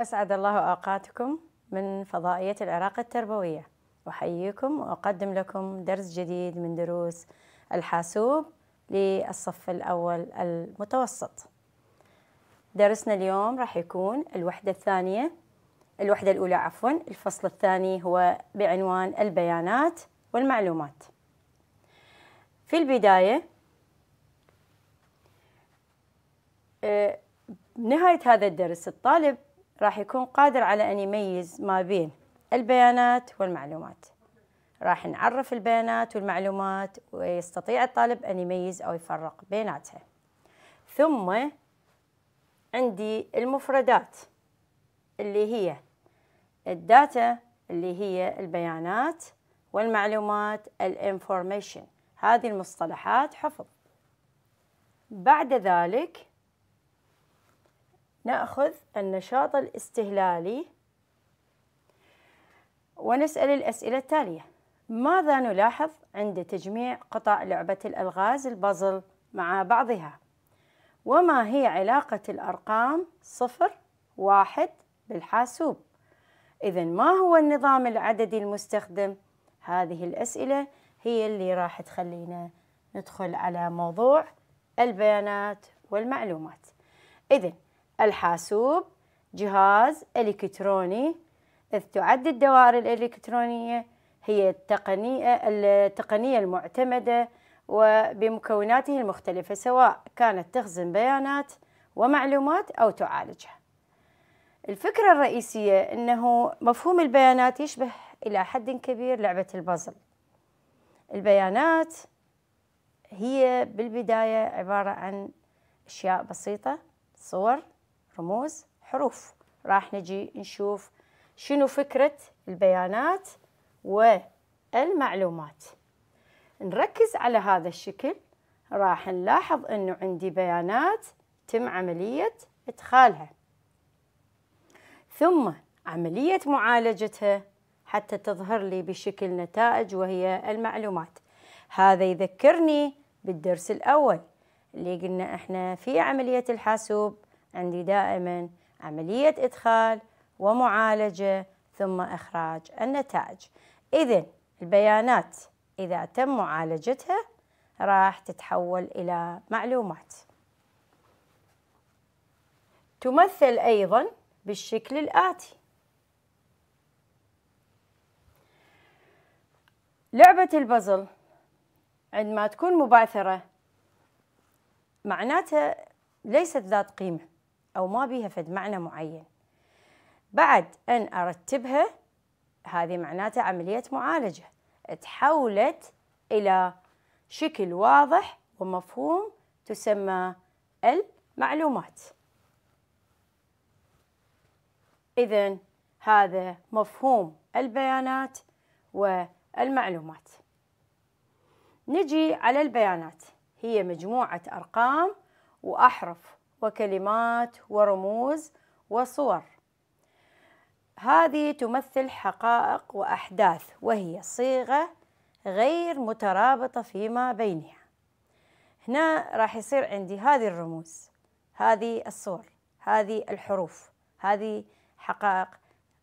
أسعد الله أوقاتكم من فضائية العراق التربوية أحييكم وأقدم لكم درس جديد من دروس الحاسوب للصف الأول المتوسط درسنا اليوم راح يكون الوحدة الثانية الوحدة الأولى عفوا الفصل الثاني هو بعنوان البيانات والمعلومات في البداية بنهاية آه، هذا الدرس الطالب راح يكون قادر على أن يميز ما بين البيانات والمعلومات راح نعرف البيانات والمعلومات ويستطيع الطالب أن يميز أو يفرق بيناتها ثم عندي المفردات اللي هي الداتا اللي هي البيانات والمعلومات الانفورميشن هذه المصطلحات حفظ بعد ذلك نأخذ النشاط الاستهلالي ونسأل الأسئلة التالية ماذا نلاحظ عند تجميع قطع لعبة الألغاز البازل مع بعضها؟ وما هي علاقة الأرقام صفر واحد بالحاسوب؟ إذا ما هو النظام العددي المستخدم؟ هذه الأسئلة هي اللي راح تخلينا ندخل على موضوع البيانات والمعلومات إذا الحاسوب جهاز إلكتروني إذ تعد الدوائر الإلكترونية هي التقنية, التقنية المعتمدة وبمكوناته المختلفة سواء كانت تخزن بيانات ومعلومات أو تعالجها الفكرة الرئيسية أنه مفهوم البيانات يشبه إلى حد كبير لعبة البازل البيانات هي بالبداية عبارة عن أشياء بسيطة صور رموز حروف راح نجي نشوف شنو فكرة البيانات والمعلومات نركز على هذا الشكل راح نلاحظ أنه عندي بيانات تم عملية إدخالها ثم عملية معالجتها حتى تظهر لي بشكل نتائج وهي المعلومات هذا يذكرني بالدرس الأول اللي قلنا إحنا في عملية الحاسوب عندي دائما عملية إدخال ومعالجة ثم إخراج النتائج إذا البيانات إذا تم معالجتها راح تتحول إلى معلومات تمثل أيضا بالشكل الآتي لعبة البزل عندما تكون مبعثرة معناتها ليست ذات قيمة أو ما بيها فد معنى معين بعد أن أرتبها هذه معناتها عملية معالجة تحولت إلى شكل واضح ومفهوم تسمى المعلومات إذا هذا مفهوم البيانات والمعلومات نجي على البيانات هي مجموعة أرقام وأحرف وكلمات ورموز وصور هذه تمثل حقائق وأحداث وهي صيغة غير مترابطة فيما بينها هنا راح يصير عندي هذه الرموز هذه الصور هذه الحروف هذه حقائق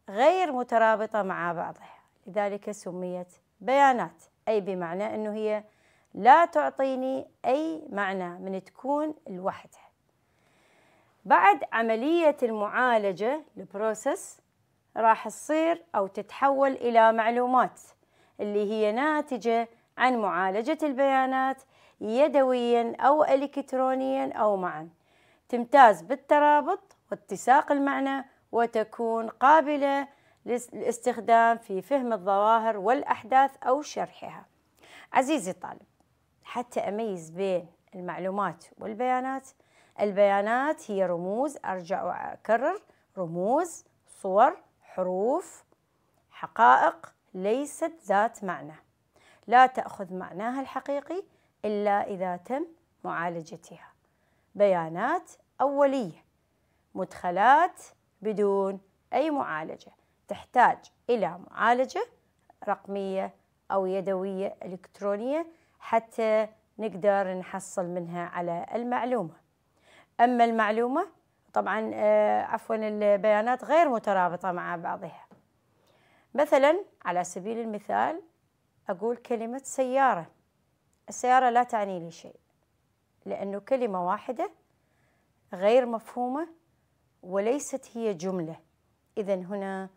غير مترابطة مع بعضها لذلك سميت بيانات أي بمعنى أنه هي لا تعطيني أي معنى من تكون لوحدها بعد عملية المعالجة البروسس راح تصير أو تتحول إلى معلومات اللي هي ناتجة عن معالجة البيانات يدويا أو إلكترونيا أو معا تمتاز بالترابط واتساق المعنى وتكون قابلة للاستخدام في فهم الظواهر والأحداث أو شرحها عزيزي الطالب حتى أميز بين المعلومات والبيانات البيانات هي رموز أرجع وأكرر رموز صور حروف حقائق ليست ذات معنى لا تأخذ معناها الحقيقي إلا إذا تم معالجتها بيانات أولية مدخلات بدون أي معالجة تحتاج إلى معالجة رقمية أو يدوية إلكترونية حتى نقدر نحصل منها على المعلومة أما المعلومة طبعا آه، عفوا البيانات غير مترابطة مع بعضها مثلا على سبيل المثال أقول كلمة سيارة السيارة لا تعني لي شيء لأنه كلمة واحدة غير مفهومة وليست هي جملة إذا هنا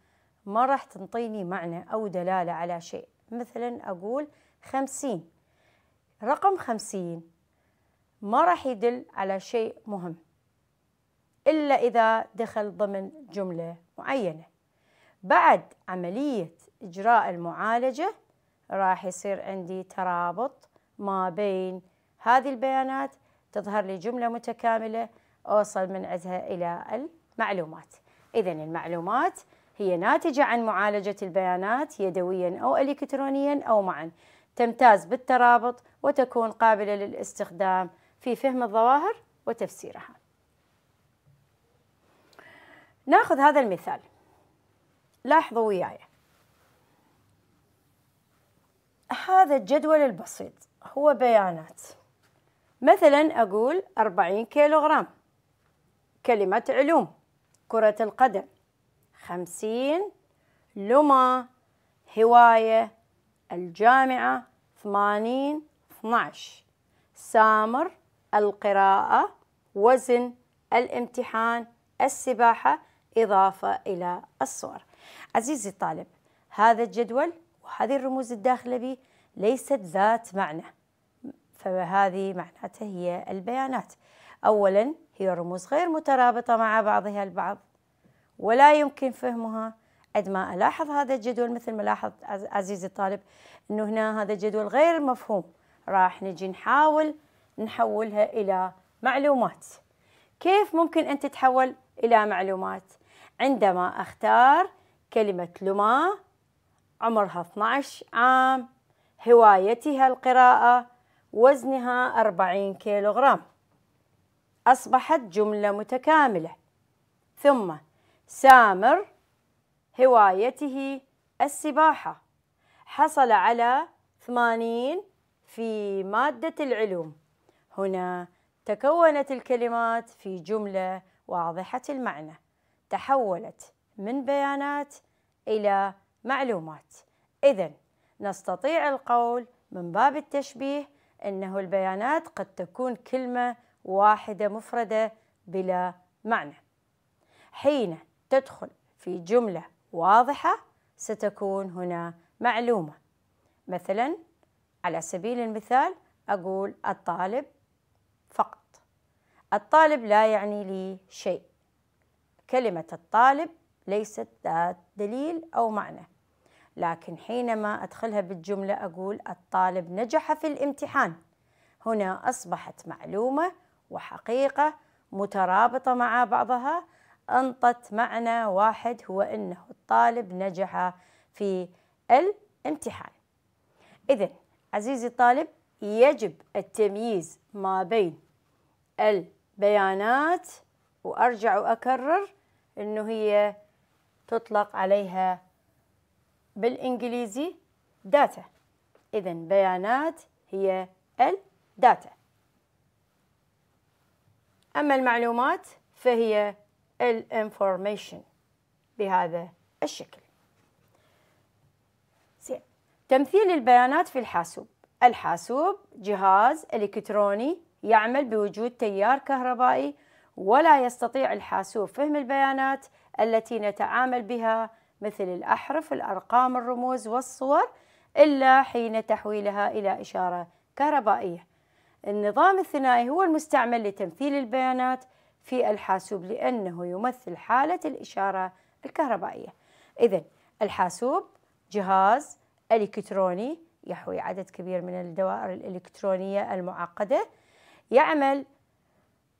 ما راح تنطيني معنى أو دلالة على شيء مثلا أقول خمسين رقم خمسين ما راح يدل على شيء مهم إلا إذا دخل ضمن جملة معينة بعد عملية إجراء المعالجة راح يصير عندي ترابط ما بين هذه البيانات تظهر لي جملة متكاملة أوصل من عندها إلى المعلومات إذا المعلومات هي ناتجة عن معالجة البيانات يدويا أو إلكترونيا أو معا تمتاز بالترابط وتكون قابلة للاستخدام في فهم الظواهر وتفسيرها ناخذ هذا المثال لاحظوا وياي هذا الجدول البسيط هو بيانات مثلا أقول 40 كيلوغرام كلمة علوم كرة القدم 50 لما هواية الجامعة 80 12 سامر القراءة وزن الامتحان السباحة إضافة إلى الصور عزيزي الطالب هذا الجدول وهذه الرموز الداخلة به ليست ذات معنى فهذه معناتها هي البيانات أولا هي رموز غير مترابطة مع بعضها البعض ولا يمكن فهمها قد ما ألاحظ هذا الجدول مثل ما لاحظ عزيزي الطالب أنه هنا هذا الجدول غير مفهوم راح نجي نحاول نحولها إلى معلومات كيف ممكن أن تتحول إلى معلومات؟ عندما أختار كلمة لما عمرها 12 عام هوايتها القراءة وزنها 40 كيلوغرام أصبحت جملة متكاملة ثم سامر هوايته السباحة حصل على 80 في مادة العلوم هنا تكونت الكلمات في جملة واضحة المعنى تحولت من بيانات إلى معلومات إذا نستطيع القول من باب التشبيه أنه البيانات قد تكون كلمة واحدة مفردة بلا معنى حين تدخل في جملة واضحة ستكون هنا معلومة مثلا على سبيل المثال أقول الطالب فقط الطالب لا يعني لي شيء كلمة الطالب ليست ذات دليل أو معنى لكن حينما أدخلها بالجملة أقول الطالب نجح في الامتحان هنا أصبحت معلومة وحقيقة مترابطة مع بعضها أنطت معنى واحد هو أنه الطالب نجح في الامتحان إذا عزيزي الطالب يجب التمييز ما بين البيانات وأرجع وأكرر إنه هي تطلق عليها بالإنجليزي داتا إذا بيانات هي الداتا أما المعلومات فهي الانفورميشن بهذا الشكل تمثيل البيانات في الحاسوب الحاسوب جهاز إلكتروني يعمل بوجود تيار كهربائي ولا يستطيع الحاسوب فهم البيانات التي نتعامل بها مثل الأحرف الأرقام الرموز والصور إلا حين تحويلها إلى إشارة كهربائية النظام الثنائي هو المستعمل لتمثيل البيانات في الحاسوب لأنه يمثل حالة الإشارة الكهربائية إذا الحاسوب جهاز إلكتروني يحوي عدد كبير من الدوائر الإلكترونية المعقدة يعمل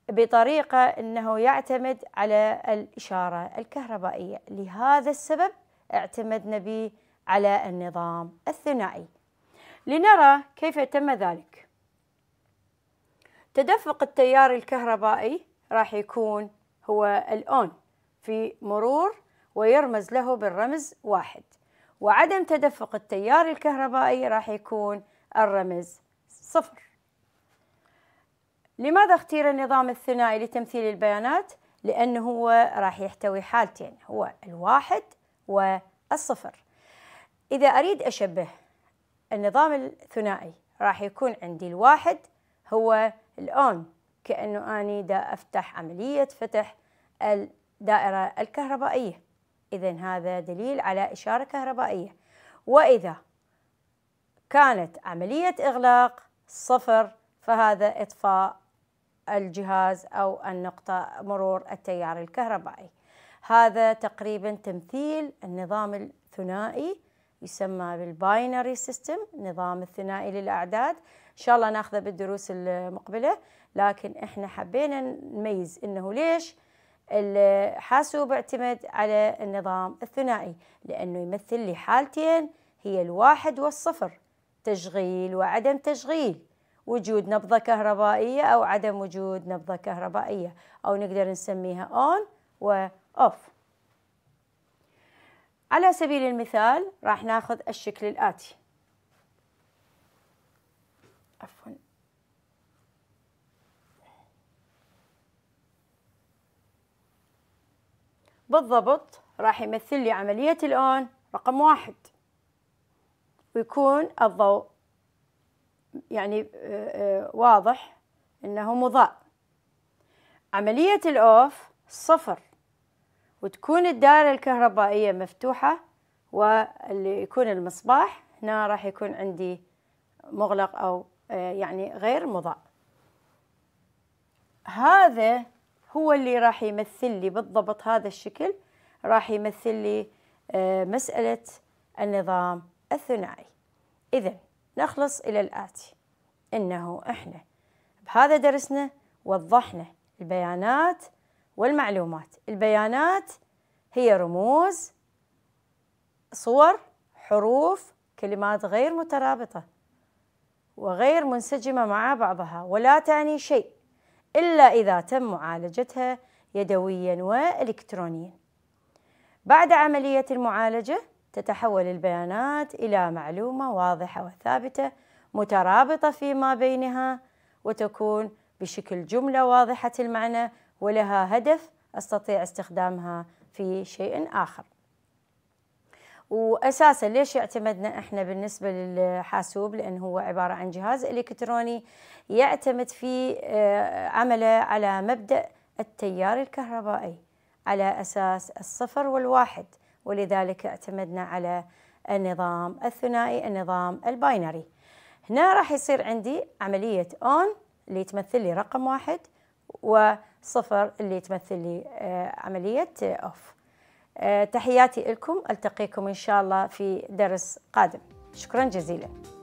بطريقة أنه يعتمد على الإشارة الكهربائية لهذا السبب اعتمدنا به على النظام الثنائي لنرى كيف تم ذلك تدفق التيار الكهربائي راح يكون هو الأون في مرور ويرمز له بالرمز واحد وعدم تدفق التيار الكهربائي راح يكون الرمز صفر لماذا اختير النظام الثنائي لتمثيل البيانات؟ لأنه هو راح يحتوي حالتين هو الواحد والصفر إذا أريد أشبه النظام الثنائي راح يكون عندي الواحد هو الأون كأنه أني دا أفتح عملية فتح الدائرة الكهربائية إذا هذا دليل على إشارة كهربائية وإذا كانت عملية إغلاق صفر فهذا إطفاء الجهاز أو النقطة مرور التيار الكهربائي هذا تقريبا تمثيل النظام الثنائي يسمى بالباينري سيستم نظام الثنائي للأعداد إن شاء الله ناخذه بالدروس المقبلة لكن إحنا حبينا نميز إنه ليش الحاسوب اعتمد على النظام الثنائي لأنه يمثل لي حالتين هي الواحد والصفر تشغيل وعدم تشغيل وجود نبضة كهربائية أو عدم وجود نبضة كهربائية أو نقدر نسميها on و off على سبيل المثال راح ناخذ الشكل الآتي عفوا بالضبط راح يمثل لي عملية الأون رقم واحد ويكون الضوء يعني آه، آه، واضح انه مضاء عملية الاوف صفر وتكون الدائرة الكهربائية مفتوحة واللي يكون المصباح هنا راح يكون عندي مغلق او آه، يعني غير مضاء هذا هو اللي راح يمثل لي بالضبط هذا الشكل راح يمثل لي مسألة النظام الثنائي إذا نخلص إلى الآتي إنه إحنا بهذا درسنا وضحنا البيانات والمعلومات البيانات هي رموز صور حروف كلمات غير مترابطة وغير منسجمة مع بعضها ولا تعني شيء إلا إذا تم معالجتها يدويا وإلكترونيا بعد عملية المعالجة تتحول البيانات إلى معلومة واضحة وثابتة مترابطة فيما بينها وتكون بشكل جملة واضحة المعنى ولها هدف أستطيع استخدامها في شيء آخر وأساسا ليش اعتمدنا إحنا بالنسبة للحاسوب لأن هو عبارة عن جهاز إلكتروني يعتمد في آه، عمله على مبدأ التيار الكهربائي على أساس الصفر والواحد ولذلك اعتمدنا على النظام الثنائي النظام الباينري هنا راح يصير عندي عملية on اللي تمثل لي رقم واحد وصفر اللي تمثل لي آه، عملية off آه، تحياتي لكم ألتقيكم إن شاء الله في درس قادم شكرا جزيلا